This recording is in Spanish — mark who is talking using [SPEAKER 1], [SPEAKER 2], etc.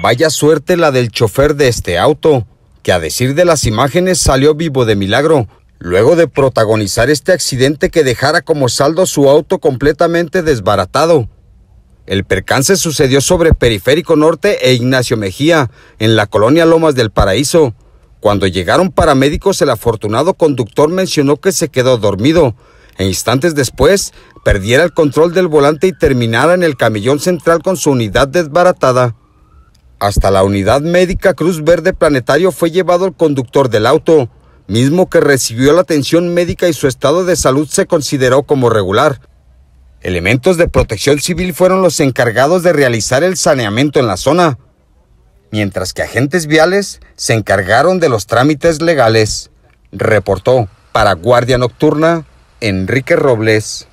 [SPEAKER 1] Vaya suerte la del chofer de este auto, que a decir de las imágenes salió vivo de milagro, luego de protagonizar este accidente que dejara como saldo su auto completamente desbaratado. El percance sucedió sobre Periférico Norte e Ignacio Mejía, en la colonia Lomas del Paraíso. Cuando llegaron paramédicos, el afortunado conductor mencionó que se quedó dormido, e instantes después perdiera el control del volante y terminara en el camellón central con su unidad desbaratada. Hasta la unidad médica Cruz Verde Planetario fue llevado el conductor del auto, mismo que recibió la atención médica y su estado de salud se consideró como regular. Elementos de protección civil fueron los encargados de realizar el saneamiento en la zona, mientras que agentes viales se encargaron de los trámites legales, reportó para Guardia Nocturna Enrique Robles.